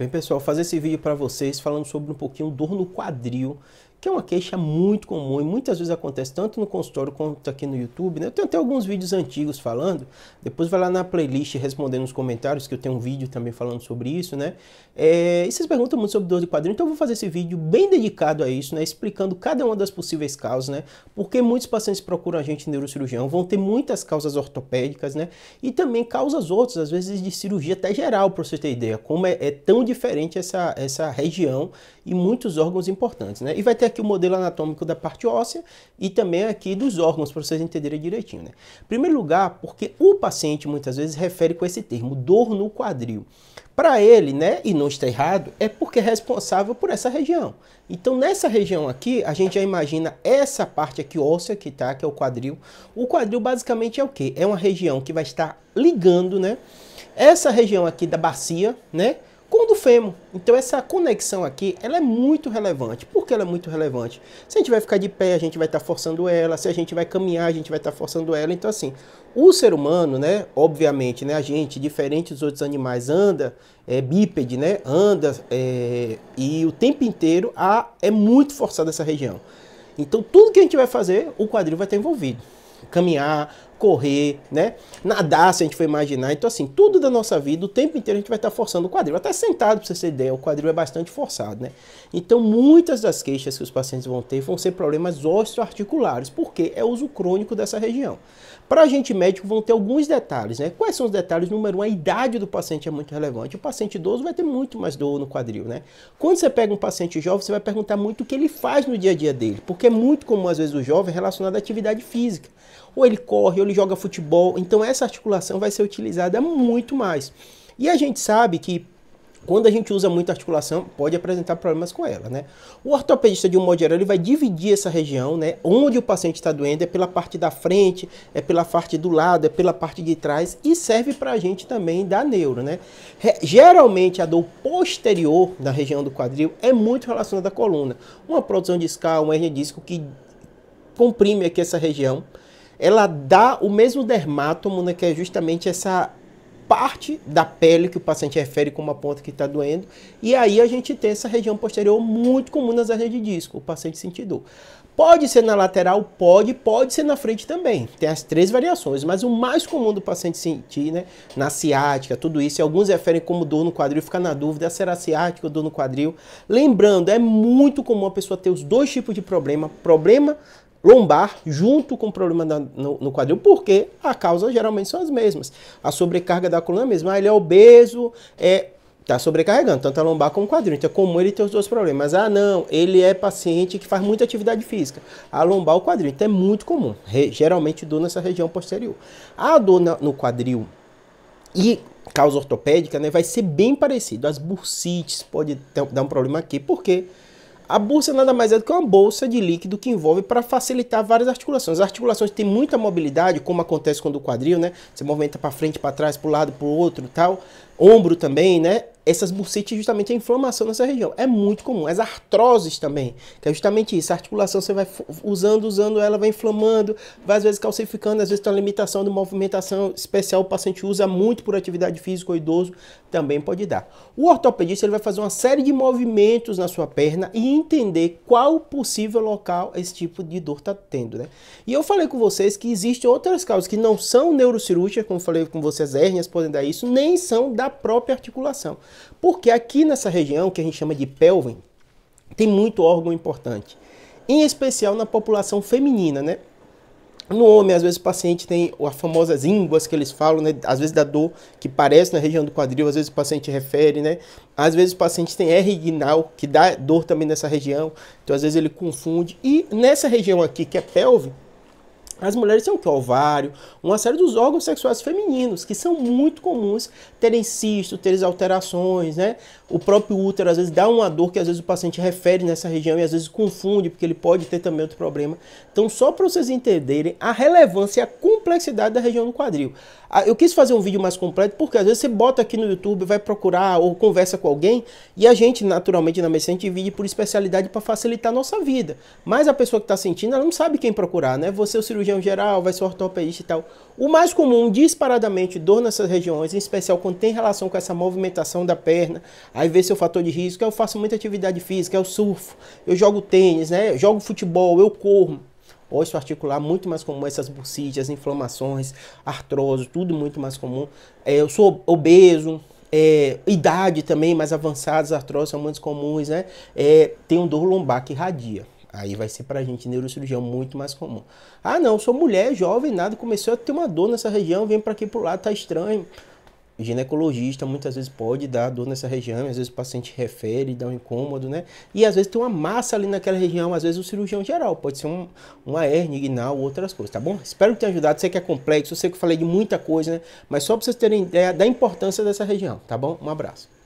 Bem, pessoal, fazer esse vídeo para vocês falando sobre um pouquinho dor no quadril que é uma queixa muito comum e muitas vezes acontece tanto no consultório quanto aqui no YouTube. Né? Eu tenho até alguns vídeos antigos falando, depois vai lá na playlist respondendo nos comentários, que eu tenho um vídeo também falando sobre isso. Né? É, e vocês perguntam muito sobre dor de quadril, então eu vou fazer esse vídeo bem dedicado a isso, né? explicando cada uma das possíveis causas, né? porque muitos pacientes procuram a gente neurocirurgião, vão ter muitas causas ortopédicas né? e também causas outras, às vezes de cirurgia até geral, para você ter ideia, como é, é tão diferente essa, essa região e muitos órgãos importantes. Né? E vai ter aqui o modelo anatômico da parte óssea e também aqui dos órgãos, para vocês entenderem direitinho. Né? primeiro lugar, porque o paciente muitas vezes refere com esse termo, dor no quadril. Para ele, né, e não está errado, é porque é responsável por essa região. Então, nessa região aqui, a gente já imagina essa parte aqui óssea que tá, que é o quadril. O quadril basicamente é o quê? É uma região que vai estar ligando, né, essa região aqui da bacia, né, com o do fêmur. Então essa conexão aqui, ela é muito relevante. Por que ela é muito relevante? Se a gente vai ficar de pé, a gente vai estar tá forçando ela. Se a gente vai caminhar, a gente vai estar tá forçando ela. Então assim, o ser humano, né, obviamente, né, a gente, diferente dos outros animais, anda, é bípede, né, anda é, e o tempo inteiro a, é muito forçada essa região. Então tudo que a gente vai fazer, o quadril vai estar envolvido. Caminhar, correr, né? Nadar, se a gente for imaginar. Então, assim, tudo da nossa vida, o tempo inteiro a gente vai estar forçando o quadril. Até sentado, para você ter ideia, o quadril é bastante forçado, né? Então, muitas das queixas que os pacientes vão ter vão ser problemas osteoarticulares, porque é uso crônico dessa região. Para a gente médico, vão ter alguns detalhes, né? Quais são os detalhes? Número um, a idade do paciente é muito relevante. O paciente idoso vai ter muito mais dor no quadril, né? Quando você pega um paciente jovem, você vai perguntar muito o que ele faz no dia a dia dele, porque é muito comum, às vezes, o jovem relacionado à atividade física ou ele corre, ou ele joga futebol. Então essa articulação vai ser utilizada muito mais. E a gente sabe que quando a gente usa muita articulação, pode apresentar problemas com ela, né? O ortopedista, de um modo geral, ele vai dividir essa região, né? Onde o paciente está doendo é pela parte da frente, é pela parte do lado, é pela parte de trás e serve para a gente também da neuro, né? Re geralmente, a dor posterior da região do quadril é muito relacionada à coluna. Uma produção discal, um hernia disco que comprime aqui essa região, ela dá o mesmo dermatomo, né, que é justamente essa parte da pele que o paciente refere como a ponta que está doendo. E aí a gente tem essa região posterior muito comum nas áreas de disco, o paciente sentir dor. Pode ser na lateral, pode, pode ser na frente também. Tem as três variações, mas o mais comum do paciente sentir, né, na ciática, tudo isso, e alguns referem como dor no quadril, fica na dúvida, será ciática ou dor no quadril. Lembrando, é muito comum a pessoa ter os dois tipos de problema, problema lombar junto com o problema no, no, quadril, porque a causa geralmente são as mesmas. A sobrecarga da coluna é a mesma. Ah, ele é obeso, é está sobrecarregando, tanto a lombar como o quadril. Então, é comum ele ter os dois problemas? Ah, não, ele é paciente que faz muita atividade física. A lombar ou quadril. Então, é muito comum. Re geralmente, dor nessa região posterior. A dor na, no quadril e causa ortopédica né, vai ser bem parecido. As bursites pode dar um problema aqui, porque quê? A bolsa nada mais é do que uma bolsa de líquido que envolve para facilitar várias articulações. As articulações têm muita mobilidade, como acontece quando o quadril, né? Você movimenta para frente, para trás, para o lado, para o outro, tal. Ombro também, né? essas bursites é justamente a inflamação nessa região. É muito comum. As artroses também, que é justamente isso. A articulação você vai usando, usando, ela vai inflamando, vai às vezes calcificando, às vezes tem uma limitação de movimentação especial, o paciente usa muito por atividade física ou idoso, também pode dar. O ortopedista ele vai fazer uma série de movimentos na sua perna e entender qual possível local esse tipo de dor está tendo, né? E eu falei com vocês que existem outras causas que não são neurocirúrgicas, como falei com vocês, hérnias podem dar isso, nem são da própria articulação. Porque aqui nessa região que a gente chama de pelven, tem muito órgão importante. Em especial na população feminina, né? No homem, às vezes o paciente tem as famosas ínguas que eles falam, né? Às vezes da dor que parece na região do quadril, às vezes o paciente refere, né? Às vezes o paciente tem erguinal, que dá dor também nessa região. Então, às vezes ele confunde. E nessa região aqui, que é pelve, as mulheres têm o que? Ovário, uma série dos órgãos sexuais femininos, que são muito comuns terem cisto, terem alterações, né? O próprio útero às vezes dá uma dor que às vezes o paciente refere nessa região e às vezes confunde, porque ele pode ter também outro problema. Então, só para vocês entenderem a relevância e a complexidade da região do quadril. Eu quis fazer um vídeo mais completo, porque às vezes você bota aqui no YouTube, vai procurar ou conversa com alguém, e a gente, naturalmente, na medicina, a gente divide por especialidade para facilitar a nossa vida. Mas a pessoa que está sentindo, ela não sabe quem procurar, né? Você é o cirurgião cirurgião geral, vai ser ortopedista e tal. O mais comum, disparadamente, dor nessas regiões, em especial quando tem relação com essa movimentação da perna, aí vê seu fator de risco, eu faço muita atividade física, eu surfo, eu jogo tênis, né? Eu jogo futebol, eu corro. Osso articular, muito mais comum essas bursítias, inflamações, artrose, tudo muito mais comum. É, eu sou obeso, é, idade também mais avançadas, artrose são muito comuns, né? É, tem um dor lombar que irradia. Aí vai ser pra gente, neurocirurgião, muito mais comum. Ah, não, sou mulher, jovem, nada, começou a ter uma dor nessa região, vem para aqui pro lado, tá estranho. ginecologista muitas vezes pode dar dor nessa região, às vezes o paciente refere, dá um incômodo, né? E às vezes tem uma massa ali naquela região, às vezes o cirurgião geral, pode ser um, uma hernia inguinal, outras coisas, tá bom? Espero que tenha ajudado, sei que é complexo, sei que eu falei de muita coisa, né? Mas só para vocês terem ideia da importância dessa região, tá bom? Um abraço.